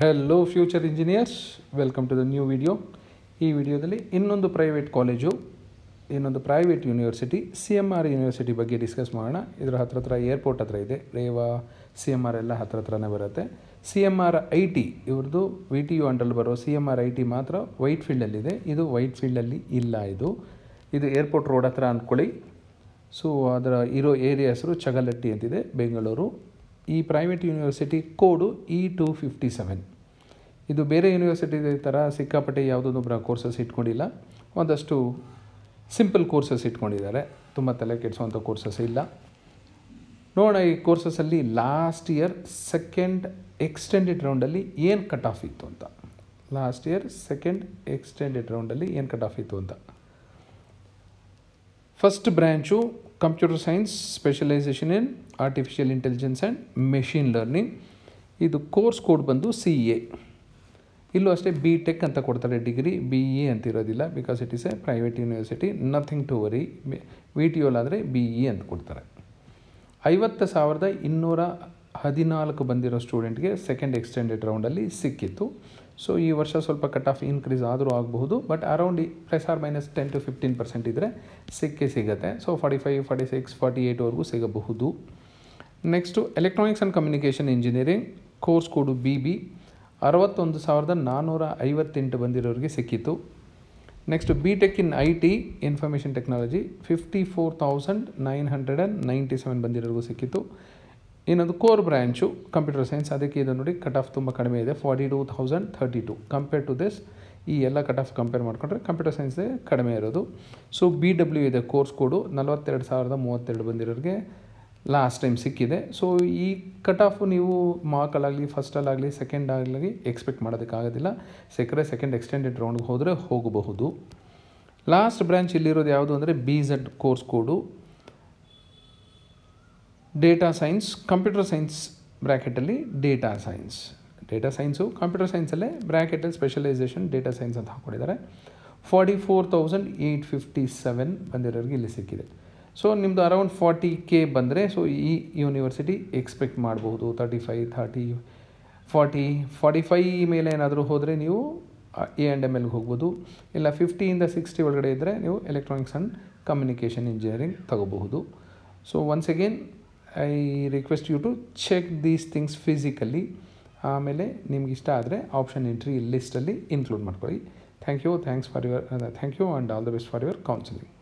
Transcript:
hello future engineers welcome to the new video ಈ ವಿಡಿಯೋದಲ್ಲಿ ಇನ್ನೊಂದು ಪ್ರೈವೇಟ್ ಕಾಲೇಜು ಇನ್ನೊಂದು private university C M R university ಬಗ್ಗೆ discuss ಮಾಡೋಣ ಇದರ ಹತ್ರ ಹತ್ರ ಏರ್ಪೋರ್ಟ್ ಹತ್ರ ಇದೆ ರೇವಾ ಸಿ ಎಮ್ ಆರ್ ಎಲ್ಲ ಹತ್ರ ಹತ್ರನೇ ಬರುತ್ತೆ C M R I T ಇವ್ರದ್ದು ವಿ ಟಿ ಯು ಅಂಡಲ್ಲಿ ಬರೋ C M R I T ಮಾತ್ರ ವೈಟ್ ಫೀಲ್ಡಲ್ಲಿದೆ ಇದು ವೈಟ್ ಫೀಲ್ಡಲ್ಲಿ ಇಲ್ಲ ಇದು ಇದು ಏರ್ಪೋರ್ಟ್ ರೋಡ್ ಹತ್ರ ಅಂದ್ಕೊಳ್ಳಿ ಸೊ ಅದರ ಇರೋ ಏರಿಯಾ ಹೆಸರು ಚಗಲಟ್ಟಿ ಅಂತಿದೆ ಬೆಂಗಳೂರು ಈ private university code E two fifty seven ಇದು ಬೇರೆ ಯೂನಿವರ್ಸಿಟಿ ಥರ ಸಿಕ್ಕಾಪಟ್ಟೆ ಯಾವುದೊಂದು ಕೋರ್ಸಸ್ ಇಟ್ಕೊಂಡಿಲ್ಲ ಒಂದಷ್ಟು ಸಿಂಪಲ್ ಕೋರ್ಸಸ್ ಇಟ್ಕೊಂಡಿದ್ದಾರೆ ತುಂಬ ತಲೆ ಕೆಡಿಸುವಂಥ ಕೋರ್ಸಸ್ ಇಲ್ಲ ನೋಡೋಣ ಈ ಕೋರ್ಸಸ್ಸಲ್ಲಿ ಲಾಸ್ಟ್ ಇಯರ್ ಸೆಕೆಂಡ್ ಎಕ್ಸ್ಟೆಂಡೆಡ್ ರೌಂಡಲ್ಲಿ ಏನು ಕಟ್ ಆಫ್ ಇತ್ತು ಅಂತ ಲಾಸ್ಟ್ ಇಯರ್ ಸೆಕೆಂಡ್ ಎಕ್ಸ್ಟೆಂಡೆಡ್ ರೌಂಡಲ್ಲಿ ಏನು ಕಟ್ ಆಫ್ ಇತ್ತು ಅಂತ first branch computer science specialisation in artificial intelligence and machine learning ಇದು ಕೋರ್ಸ್ ಕೋಡ್ ಬಂದು ಸಿ ಎ ಇಲ್ಲೂ ಅಷ್ಟೇ ಬಿ ಟೆಕ್ ಅಂತ ಕೊಡ್ತಾರೆ ಡಿಗ್ರಿ ಬಿ ಇ ಇರೋದಿಲ್ಲ because it is a private university nothing to worry V T ಓಲ್ ಆದರೆ B E ಅಂತ ಕೊಡ್ತಾರೆ ಐವತ್ತು ಸಾವಿರದ ಇನ್ನೂರ ಹದಿನಾಲ್ಕು ಬಂದಿರೋ ಸ್ಟೂಡೆಂಟ್ಗೆ ಸೆಕೆಂಡ್ ಎಕ್ಸ್ಟೆಂಡೆಡ್ ರೌಂಡಲ್ಲಿ ಸಿಕ್ಕಿತ್ತು ಸೊ ಈ ವರ್ಷ ಸ್ವಲ್ಪ ಕಟ್ ಆಫ್ ಇನ್ಕ್ರೀಸ್ ಆದರೂ ಆಗಬಹುದು but around plus or minus ten to fifteen percent ಇದ್ದರೆ ಸಿಕ್ಕೇ ಸಿಗುತ್ತೆ so forty five forty six forty ಏಯ್ಟ್ವರೆಗೂ ಸಿಗಬಹುದು next electronics and communication engineering course code B B ಅರವತ್ತೊಂದು ಸಾವಿರದ ನಾನ್ನೂರ ಐವತ್ತೆಂಟು ಬಂದಿರೋರಿಗೆ ಸಿಕ್ಕಿತ್ತು next B tech in I T information technology fifty four thousand nine hundred and ninety seven ಬಂದಿರೋರಿಗೂ ಸಿಕ್ಕಿತ್ತು ಇನ್ನೊಂದು ಕೋರ್ ಬ್ರ್ಯಾಂಚು ಕಂಪ್ಯೂಟರ್ ಸೈನ್ಸ್ ಅದಕ್ಕೆ ಇದು ನೋಡಿ ಕಟ್ ಆಫ್ ತುಂಬ ಕಡಿಮೆ ಇದೆ forty two thousand thirty two compare to this ಈ ಎಲ್ಲ ಕಟ್ ಆಫ್ ಕಂಪೇರ್ ಮಾಡಿಕೊಂಡ್ರೆ ಕಂಪ್ಯೂಟರ್ ಸೈನ್ಸೇ ಕಡಿಮೆ ಇರೋದು ಸೊ ಬಿ ಡಬ್ಲ್ಯೂ ಇದೆ ಕೋರ್ಸ್ ಕೋಡು ನಲವತ್ತೆರಡು ಸಾವಿರದ ಮೂವತ್ತೆರಡು ಬಂದಿರೋರಿಗೆ ಲಾಸ್ಟ್ ಟೈಮ್ ಸಿಕ್ಕಿದೆ ಸೊ ಈ ಕಟ್ ಆಫು ನೀವು ಮಾರ್ಕಲ್ಲಾಗಲಿ ಫಸ್ಟಲ್ಲಾಗಲಿ ಸೆಕೆಂಡ್ ಆಗಲಿ ಎಕ್ಸ್ಪೆಕ್ಟ್ ಮಾಡೋದಕ್ಕಾಗೋದಿಲ್ಲ ಸೆಕ್ರೆ ಸೆಕೆಂಡ್ ಎಕ್ಸ್ಟೆಂಡೆಡ್ ರೌಂಡ್ಗೆ ಹೋದರೆ ಹೋಗಬಹುದು ಲಾಸ್ಟ್ ಬ್ರ್ಯಾಂಚ್ ಇಲ್ಲಿರೋದು ಯಾವುದು ಅಂದರೆ B Z course code data science computer science ಬ್ರ್ಯಾಕೆಟಲ್ಲಿ data science data science computer ಸೈನ್ಸಲ್ಲೇ ಬ್ರ್ಯಾಕೆಟಲ್ಲಿ ಸ್ಪೆಷಲೈಸೇಷನ್ ಡೇಟಾ ಸೈನ್ಸ್ ಅಂತ ಹಾಕ್ಕೊಂಡಿದ್ದಾರೆ forty four thousand eight fifty seven ಬಂದಿರೋರಿಗೆ ಇಲ್ಲಿ ಸಿಕ್ಕಿದೆ ಸೊ ನಿಮ್ಮದು ಅರೌಂಡ್ ಫಾರ್ಟಿ ಕೆ ಬಂದರೆ ಸೊ ಈ ಯೂನಿವರ್ಸಿಟಿ ಎಕ್ಸ್ಪೆಕ್ಟ್ ಮಾಡ್ಬೋದು thirty five thirty forty forty five ಮೇಲೆ ಏನಾದರೂ ಹೋದರೆ ನೀವು ಎ ಆ್ಯಂಡ್ ಎಮ್ ಎಲ್ಗೆ ಹೋಗ್ಬೋದು ಇಲ್ಲ ಫಿಫ್ಟಿಯಿಂದ ಸಿಕ್ಸ್ಟಿ ಒಳಗಡೆ ಇದ್ದರೆ ನೀವು ಎಲೆಕ್ಟ್ರಾನಿಕ್ಸ್ ಆ್ಯಂಡ್ ಕಮ್ಯುನಿಕೇಷನ್ ಇಂಜಿನಿಯರಿಂಗ್ ತಗೋಬಹುದು so once again I request you to check these things physically ಆಮೇಲೆ ನಿಮ್ಗೆ ಇಷ್ಟ ಆದರೆ ಆಪ್ಷನ್ ಎಂಟ್ರಿ ಲಿಸ್ಟಲ್ಲಿ ಇನ್ಕ್ಲೂಡ್ ಮಾಡ್ಕೊಳ್ಳಿ thank you thanks for your thank you and all the best for your counselling